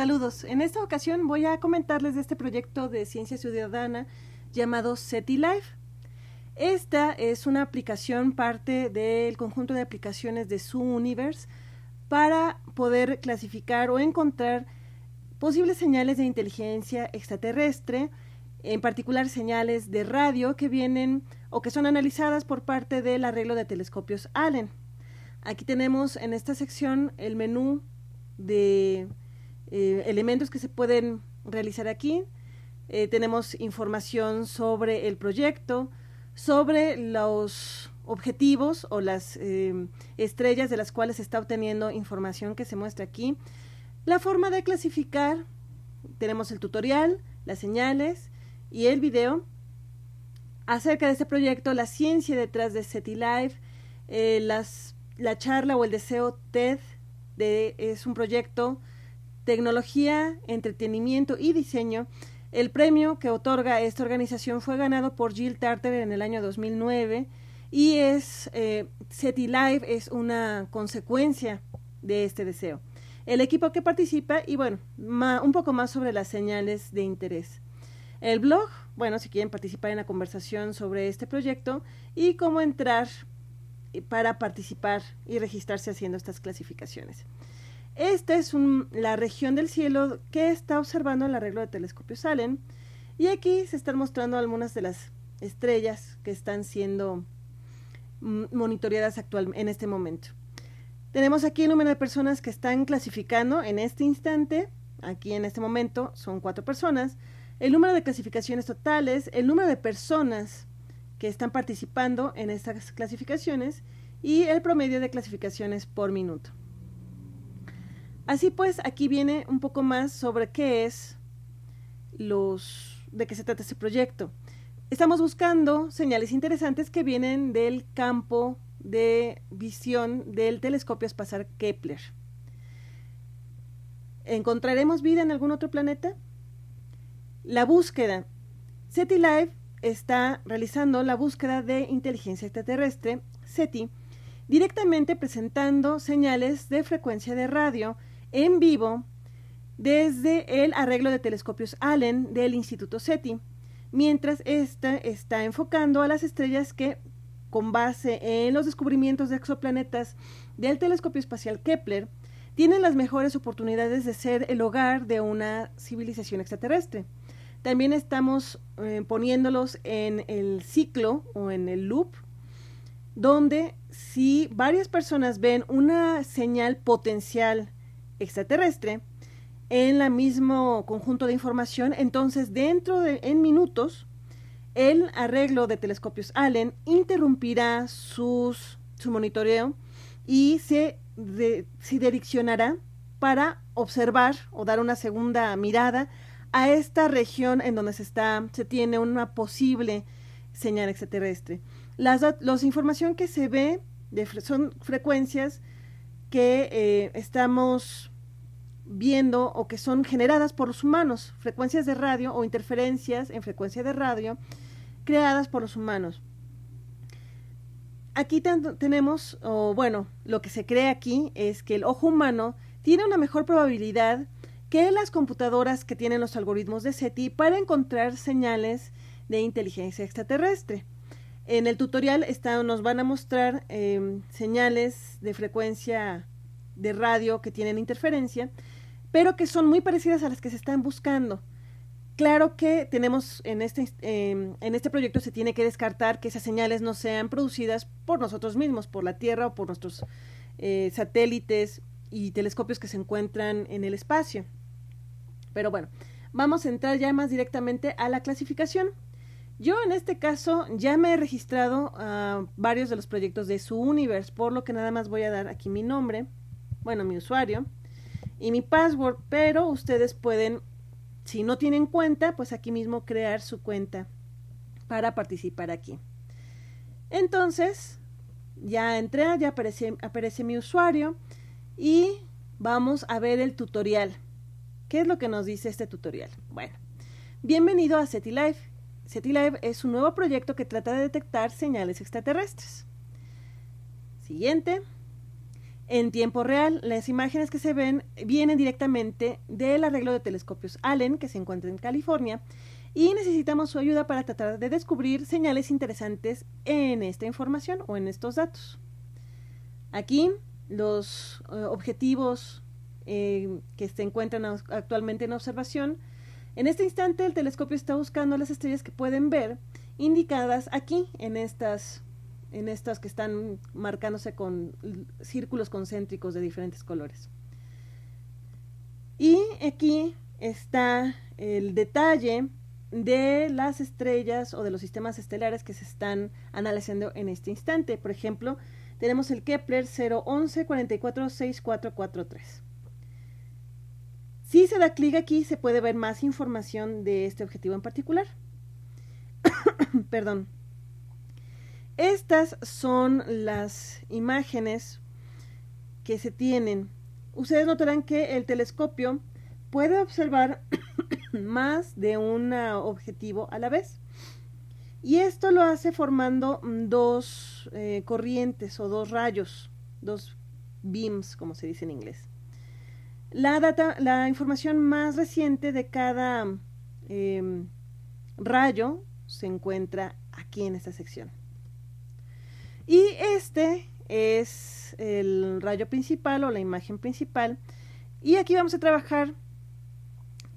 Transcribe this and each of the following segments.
Saludos. En esta ocasión voy a comentarles de este proyecto de ciencia ciudadana llamado Life. Esta es una aplicación parte del conjunto de aplicaciones de su universe para poder clasificar o encontrar posibles señales de inteligencia extraterrestre, en particular señales de radio que vienen o que son analizadas por parte del arreglo de telescopios Allen. Aquí tenemos en esta sección el menú de eh, elementos que se pueden realizar aquí. Eh, tenemos información sobre el proyecto, sobre los objetivos o las eh, estrellas de las cuales se está obteniendo información que se muestra aquí. La forma de clasificar, tenemos el tutorial, las señales y el video acerca de este proyecto, la ciencia detrás de SETI eh, las, la charla o el deseo TED de, es un proyecto Tecnología, Entretenimiento y Diseño, el premio que otorga esta organización fue ganado por Jill Tarter en el año 2009 y es eh, Live es una consecuencia de este deseo. El equipo que participa y bueno, un poco más sobre las señales de interés. El blog, bueno, si quieren participar en la conversación sobre este proyecto y cómo entrar para participar y registrarse haciendo estas clasificaciones. Esta es la región del cielo que está observando el arreglo de telescopio Salen. Y aquí se están mostrando algunas de las estrellas que están siendo mm, monitoreadas actualmente en este momento. Tenemos aquí el número de personas que están clasificando en este instante, aquí en este momento son cuatro personas, el número de clasificaciones totales, el número de personas que están participando en estas clasificaciones y el promedio de clasificaciones por minuto. Así pues, aquí viene un poco más sobre qué es de qué se trata este proyecto. Estamos buscando señales interesantes que vienen del campo de visión del telescopio espacial Kepler. ¿Encontraremos vida en algún otro planeta? La búsqueda. SETI Live está realizando la búsqueda de inteligencia extraterrestre, SETI, directamente presentando señales de frecuencia de radio en vivo desde el arreglo de telescopios Allen del Instituto SETI, mientras ésta está enfocando a las estrellas que, con base en los descubrimientos de exoplanetas del telescopio espacial Kepler, tienen las mejores oportunidades de ser el hogar de una civilización extraterrestre. También estamos eh, poniéndolos en el ciclo o en el loop, donde si varias personas ven una señal potencial extraterrestre en el mismo conjunto de información, entonces dentro de en minutos el arreglo de telescopios Allen interrumpirá su monitoreo y se, de, se direccionará para observar o dar una segunda mirada a esta región en donde se está se tiene una posible señal extraterrestre. Las los información que se ve son frecuencias que eh, estamos viendo o que son generadas por los humanos, frecuencias de radio o interferencias en frecuencia de radio creadas por los humanos. Aquí tenemos, o bueno, lo que se cree aquí es que el ojo humano tiene una mejor probabilidad que las computadoras que tienen los algoritmos de SETI para encontrar señales de inteligencia extraterrestre. En el tutorial nos van a mostrar em, señales de frecuencia de radio que tienen interferencia pero que son muy parecidas a las que se están buscando. Claro que tenemos en este, em, en este proyecto se tiene que descartar que esas señales no sean producidas por nosotros mismos, por la Tierra o por nuestros eh, satélites y telescopios que se encuentran en el espacio. Pero bueno, vamos a entrar ya más directamente a la clasificación. Yo en este caso ya me he registrado a varios de los proyectos de su universe, por lo que nada más voy a dar aquí mi nombre, bueno, mi usuario y mi password, pero ustedes pueden, si no tienen cuenta, pues aquí mismo crear su cuenta para participar aquí. Entonces, ya entré, ya aparece, aparece mi usuario y vamos a ver el tutorial. ¿Qué es lo que nos dice este tutorial? Bueno, bienvenido a SETI Live es un nuevo proyecto que trata de detectar señales extraterrestres. Siguiente en tiempo real. Las imágenes que se ven vienen directamente del arreglo de telescopios Allen, que se encuentra en California, y necesitamos su ayuda para tratar de descubrir señales interesantes en esta información o en estos datos. Aquí los eh, objetivos eh, que se encuentran actualmente en observación. En este instante el telescopio está buscando las estrellas que pueden ver indicadas aquí en estas en estas que están marcándose con círculos concéntricos de diferentes colores. Y aquí está el detalle de las estrellas o de los sistemas estelares que se están analizando en este instante. Por ejemplo, tenemos el Kepler 011 446443. Si se da clic aquí, se puede ver más información de este objetivo en particular. Perdón. Estas son las imágenes que se tienen. Ustedes notarán que el telescopio puede observar más de un objetivo a la vez. Y esto lo hace formando dos eh, corrientes o dos rayos, dos beams, como se dice en inglés. La, información más reciente de cada em, rayo se encuentra aquí en esta sección. Y este es el rayo principal o la imagen principal. Y aquí vamos a trabajar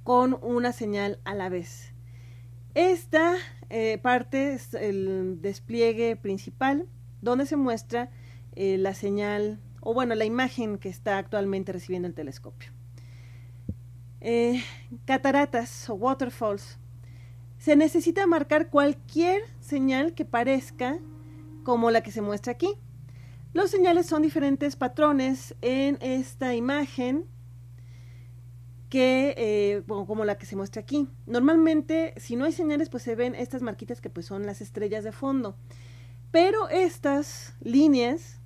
con una señal a la vez. Esta eh, parte es el despliegue principal donde se muestra eh, la señal o bueno la imagen que está actualmente recibiendo el telescopio. Eh, cataratas o waterfalls. Se necesita marcar cualquier señal que parezca como la que se muestra aquí. Los señales son diferentes patrones en esta imagen que eh, como la que se muestra aquí. Normalmente, si no hay señales, pues se ven estas marquitas que pues son las estrellas de fondo. Pero estas líneas,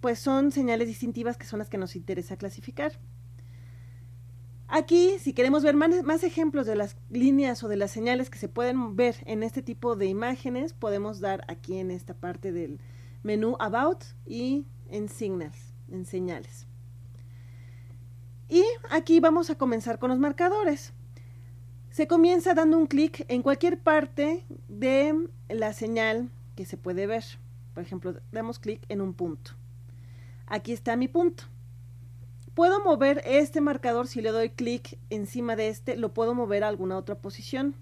pues son señales distintivas que son las que nos interesa clasificar. Aquí, si queremos ver más, ejemplos de las líneas o de las señales que se pueden ver en este tipo de imágenes, podemos dar aquí en esta parte del menú About y en Signals, en señales. Y aquí vamos a comenzar con los marcadores. Se comienza dando un clic en cualquier parte de la señal que se puede ver. Por ejemplo, damos clic en un punto. Aquí está mi punto. Puedo mover este marcador si le doy clic encima de este, lo puedo mover a alguna otra posición.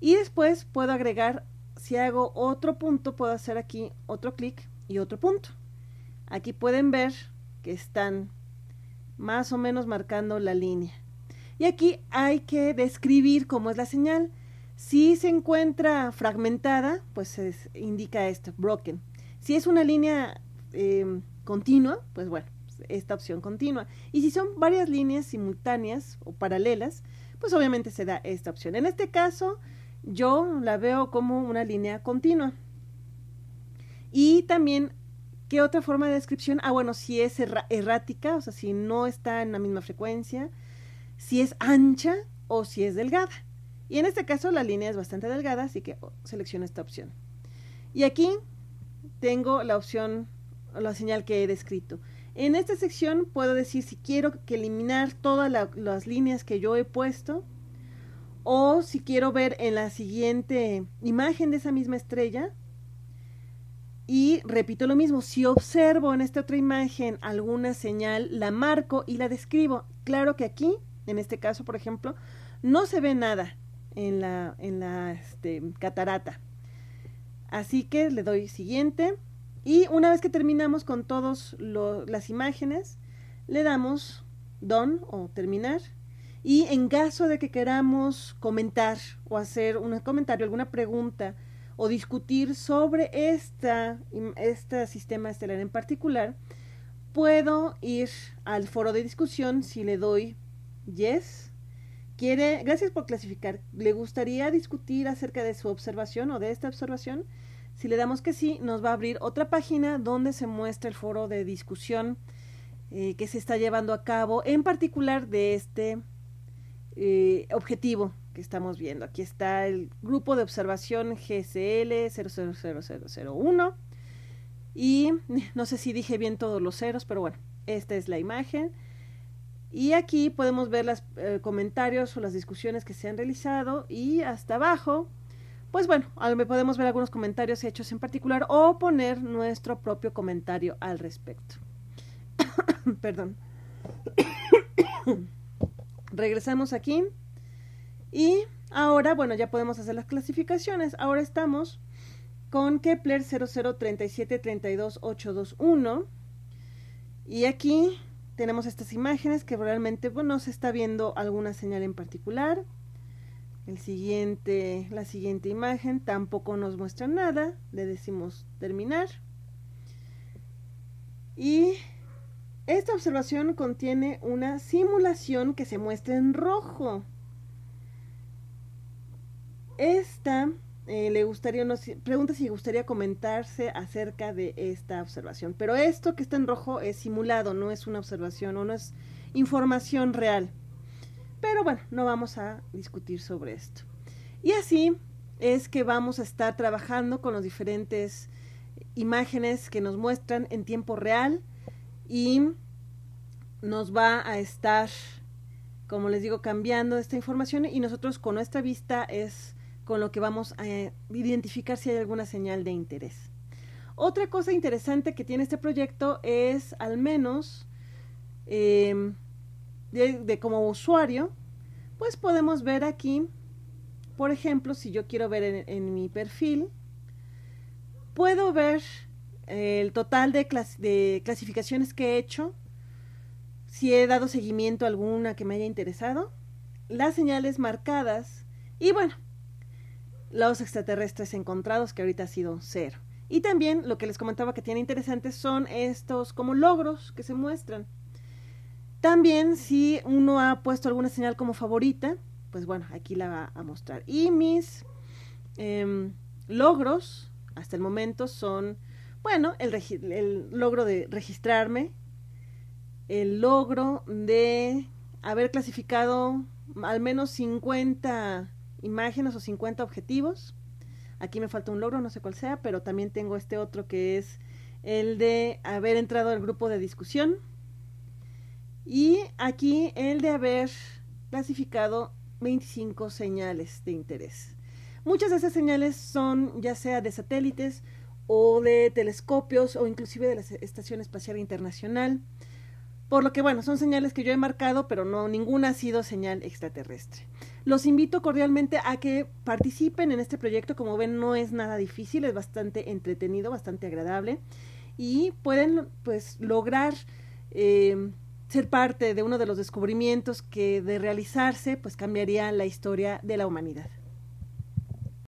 Y después puedo agregar, si hago otro punto, puedo hacer aquí otro clic y otro punto. Aquí pueden ver que están más o menos marcando la línea. Y aquí hay que describir cómo es la señal. Si se encuentra fragmentada, pues se indica esto, broken. Si es una línea em, continua, pues bueno, esta opción continua. Y si son varias líneas simultáneas o paralelas, pues obviamente se da esta opción. En este caso, yo la veo como una línea continua. Y también, ¿qué otra forma de descripción? Ah, bueno, si es errática, o sea, si no está en la misma frecuencia, si es ancha o si es delgada. Y en este caso la línea es bastante delgada, así que oh, selecciono esta opción. Y aquí tengo la opción, la señal que he descrito. En esta sección puedo decir si quiero que eliminar todas las líneas que yo he puesto o si quiero ver en la siguiente imagen de esa misma estrella. Y repito lo mismo, si observo en esta otra imagen alguna señal, la marco y la describo. Claro que aquí, en este caso, por ejemplo, no se ve nada en la, en la este, catarata. Así que le doy siguiente. Y una vez que terminamos con todas las imágenes, le damos don o terminar. Y en caso de que queramos comentar o hacer un comentario, alguna pregunta o discutir sobre esta, este sistema estelar en particular, puedo ir al foro de discusión si le doy yes. Quiere, gracias por clasificar. ¿Le gustaría discutir acerca de su observación o de esta observación? Si le damos que sí, nos va a abrir otra página donde se muestra el foro de discusión eh, que se está llevando a cabo, en particular de este eh, objetivo que estamos viendo. Aquí está el grupo de observación GSL 000001 y no sé si dije bien todos los ceros, pero bueno, esta es la imagen. Y aquí podemos ver los eh, comentarios o las discusiones que se han realizado y hasta abajo pues bueno, podemos ver algunos comentarios hechos en particular o poner nuestro propio comentario al respecto. Perdón. Regresamos aquí y ahora, bueno, ya podemos hacer las clasificaciones. Ahora estamos con Kepler 003732821 y aquí tenemos estas imágenes que realmente bueno, no se está viendo alguna señal en particular siguiente, la siguiente imagen tampoco nos muestra nada, le decimos terminar. Y esta observación contiene una simulación que se muestra en rojo. Esta eh, le gustaría, nos pregunta si gustaría comentarse acerca de esta observación. Pero esto que está en rojo es simulado, no es una observación o no es información real. Pero bueno, no vamos a discutir sobre esto. Y así es que vamos a estar trabajando con los diferentes imágenes que nos muestran en tiempo real y nos va a estar, como les digo, cambiando esta información y nosotros con nuestra vista es con lo que vamos a identificar si hay alguna señal de interés. Otra cosa interesante que tiene este proyecto es al menos em, de, como usuario, pues podemos ver aquí, por ejemplo, si yo quiero ver en, mi perfil, puedo ver eh, el total de, de clasificaciones que he hecho, si he dado seguimiento a alguna que me haya interesado, las señales marcadas y bueno, los extraterrestres encontrados que ahorita ha sido cero. Y también lo que les comentaba que tiene interesante son estos como logros que se muestran. También si uno ha puesto alguna señal como favorita, pues bueno, aquí la va a mostrar. Y mis em, logros hasta el momento son, bueno, el, el logro de registrarme, el logro de haber clasificado al menos 50 imágenes o 50 objetivos. Aquí me falta un logro, no sé cuál sea, pero también tengo este otro que es el de haber entrado al grupo de discusión y aquí el de haber clasificado 25 señales de interés. Muchas de esas señales son ya sea de satélites o de telescopios o inclusive de la Estación Espacial Internacional. Por lo que bueno, son señales que yo he marcado, pero no ninguna ha sido señal extraterrestre. Los invito cordialmente a que participen en este proyecto, como ven no es nada difícil, es bastante entretenido, bastante agradable y pueden pues lograr eh, ser parte de uno de los descubrimientos que de realizarse pues cambiaría la historia de la humanidad.